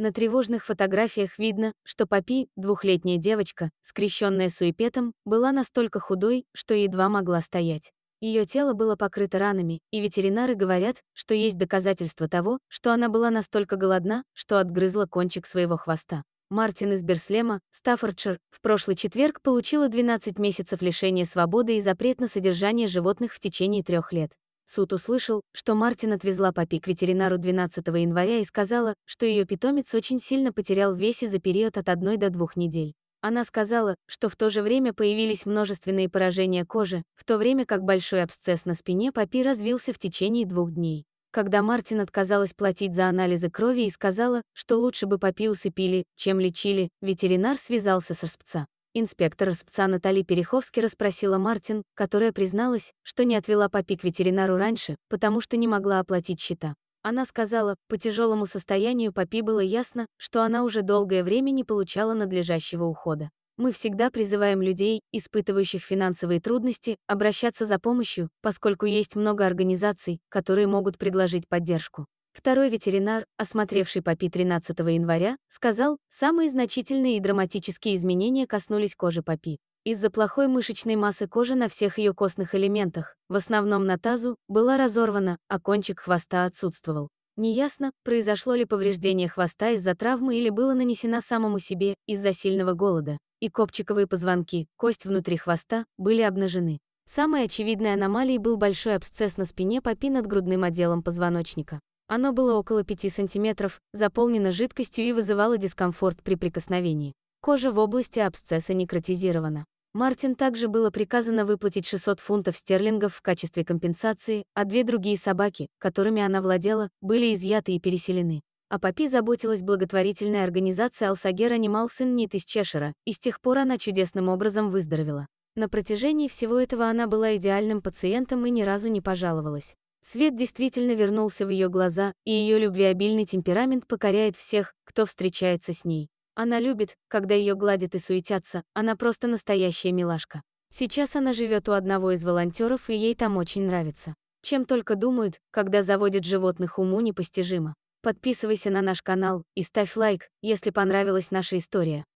На тревожных фотографиях видно, что Папи, двухлетняя девочка, скрещенная суепетом, была настолько худой, что едва могла стоять. Ее тело было покрыто ранами, и ветеринары говорят, что есть доказательства того, что она была настолько голодна, что отгрызла кончик своего хвоста. Мартин из Берслема, Стаффордшир, в прошлый четверг получила 12 месяцев лишения свободы и запрет на содержание животных в течение трех лет. Суд услышал, что Мартин отвезла Папи к ветеринару 12 января и сказала, что ее питомец очень сильно потерял в весе за период от 1 до 2 недель. Она сказала, что в то же время появились множественные поражения кожи, в то время как большой абсцесс на спине Папи развился в течение двух дней. Когда Мартин отказалась платить за анализы крови и сказала, что лучше бы Папи усыпили, чем лечили, ветеринар связался с распца. Инспектор СПЦА Натали Переховски расспросила Мартин, которая призналась, что не отвела Папи к ветеринару раньше, потому что не могла оплатить счета. Она сказала, по тяжелому состоянию Папи было ясно, что она уже долгое время не получала надлежащего ухода. Мы всегда призываем людей, испытывающих финансовые трудности, обращаться за помощью, поскольку есть много организаций, которые могут предложить поддержку. Второй ветеринар, осмотревший Попи 13 января, сказал, самые значительные и драматические изменения коснулись кожи Попи. Из-за плохой мышечной массы кожи на всех ее костных элементах, в основном на тазу, была разорвана, а кончик хвоста отсутствовал. Неясно, произошло ли повреждение хвоста из-за травмы или было нанесено самому себе из-за сильного голода. И копчиковые позвонки, кость внутри хвоста, были обнажены. Самой очевидной аномалией был большой абсцесс на спине Попи над грудным отделом позвоночника. Оно было около 5 сантиметров, заполнено жидкостью и вызывало дискомфорт при прикосновении. Кожа в области абсцесса некротизирована. Мартин также было приказано выплатить 600 фунтов стерлингов в качестве компенсации, а две другие собаки, которыми она владела, были изъяты и переселены. О а Папи заботилась благотворительная организация «Алсагер Анимал Сын Нит из Чешира», и с тех пор она чудесным образом выздоровела. На протяжении всего этого она была идеальным пациентом и ни разу не пожаловалась. Свет действительно вернулся в ее глаза, и ее любвеобильный темперамент покоряет всех, кто встречается с ней. Она любит, когда ее гладят и суетятся, она просто настоящая милашка. Сейчас она живет у одного из волонтеров, и ей там очень нравится. Чем только думают, когда заводят животных уму непостижимо. Подписывайся на наш канал и ставь лайк, если понравилась наша история.